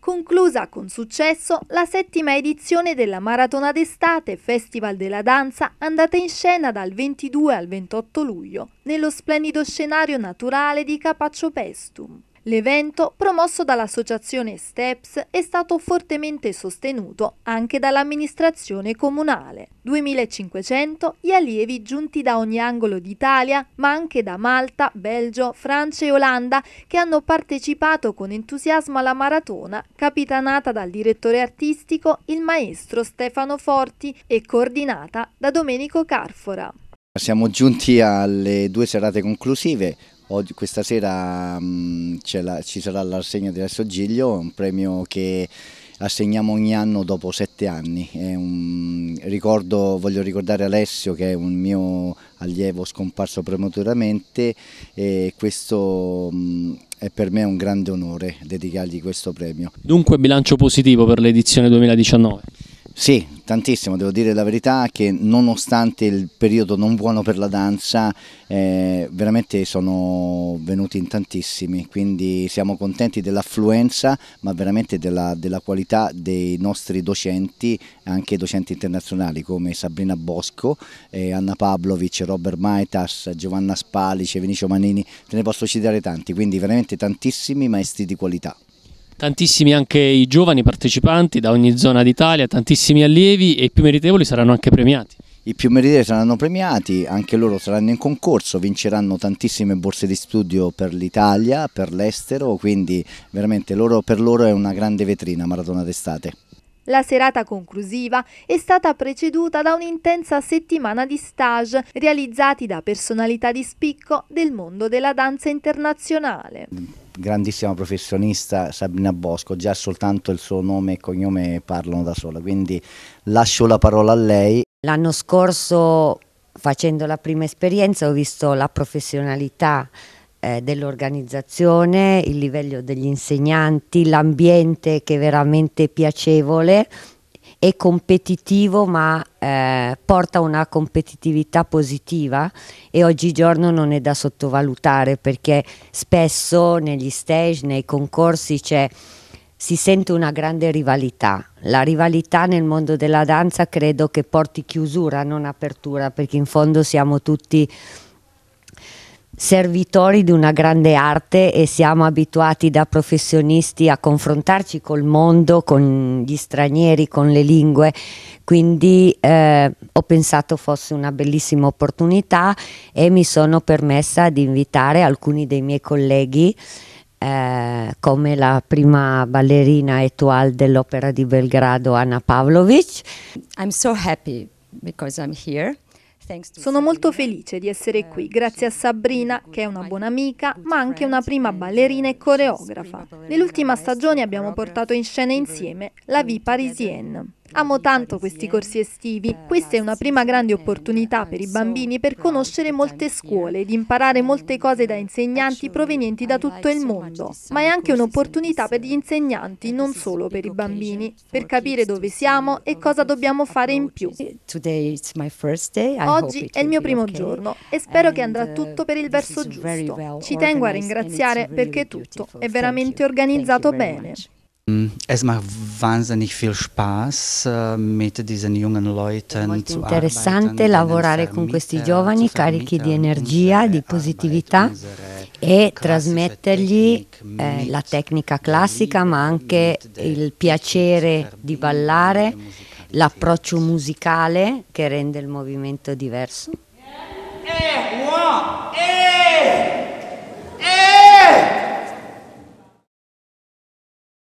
conclusa con successo la settima edizione della Maratona d'estate Festival della Danza andata in scena dal 22 al 28 luglio nello splendido scenario naturale di Capaccio Pestum. L'evento, promosso dall'associazione STEPS, è stato fortemente sostenuto anche dall'amministrazione comunale. 2500 gli allievi giunti da ogni angolo d'Italia, ma anche da Malta, Belgio, Francia e Olanda, che hanno partecipato con entusiasmo alla maratona, capitanata dal direttore artistico il maestro Stefano Forti e coordinata da Domenico Carfora. Siamo giunti alle due serate conclusive, Oggi, questa sera mh, mm, la, ci sarà l'assegno di Alessio Giglio, un premio che assegniamo ogni anno dopo sette anni. Un, ricordo, voglio ricordare Alessio che è un mio allievo scomparso prematuramente e questo mh, mm, è per me un grande onore dedicargli questo premio. Dunque bilancio positivo per l'edizione 2019? Sì, tantissimo, devo dire la verità che nonostante il periodo non buono per la danza, eh, veramente sono venuti in tantissimi, quindi siamo contenti dell'affluenza, ma veramente della, della qualità dei nostri docenti, anche docenti internazionali come Sabrina Bosco, eh, Anna Pavlovic, Robert Maitas, Giovanna Spalice, Vinicio Manini, te ne posso citare tanti, quindi veramente tantissimi maestri di qualità tantissimi anche i giovani partecipanti da ogni zona d'Italia, tantissimi allievi e i più meritevoli saranno anche premiati. I più meritevoli saranno premiati, anche loro saranno in concorso, vinceranno tantissime borse di studio per l'Italia, per l'estero, quindi veramente loro, per loro è una grande vetrina Maratona d'estate. La serata conclusiva è stata preceduta da un'intensa settimana di stage realizzati da personalità di spicco del mondo della danza internazionale grandissima professionista Sabrina Bosco, già soltanto il suo nome e cognome parlano da sola, quindi lascio la parola a lei. L'anno scorso facendo la prima esperienza ho visto la professionalità eh, dell'organizzazione, il livello degli insegnanti, l'ambiente che è veramente piacevole è competitivo ma eh, porta una competitività positiva e oggigiorno non è da sottovalutare perché spesso negli stage, nei concorsi c'è si sente una grande rivalità. La rivalità nel mondo della danza credo che porti chiusura, non apertura, perché in fondo siamo tutti servitori di una grande arte e siamo abituati da professionisti a confrontarci col mondo, con gli stranieri, con le lingue, quindi eh, ho pensato fosse una bellissima opportunità e mi sono permessa di invitare alcuni dei miei colleghi eh, come la prima ballerina etual dell'Opera di Belgrado Anna Pavlovic. I'm so happy because I'm here. Sono molto felice di essere qui, grazie a Sabrina, che è una buona amica, ma anche una prima ballerina e coreografa. Nell'ultima stagione abbiamo portato in scena insieme La Vie Parisienne. Amo tanto questi corsi estivi. Questa è una prima grande opportunità per i bambini per conoscere molte scuole ed imparare molte cose da insegnanti provenienti da tutto il mondo. Ma è anche un'opportunità per gli insegnanti, non solo per i bambini, per capire dove siamo e cosa dobbiamo fare in più. Oggi è il mio primo giorno e spero che andrà uh, tutto per il verso giusto. Ci tengo a ringraziare perché tutto è veramente organizzato bene. Ähm, es macht wahnsinnig viel Spaß äh, mit diesen jungen Leuten. È molto interessante lavorare con questi giovani cioè, carichi di energia, di positività e trasmettergli cioè, eh, la tecnica classica ma anche il piacere di ballare, l'approccio musicale che rende il movimento diverso. Eh, eh, wow, eh.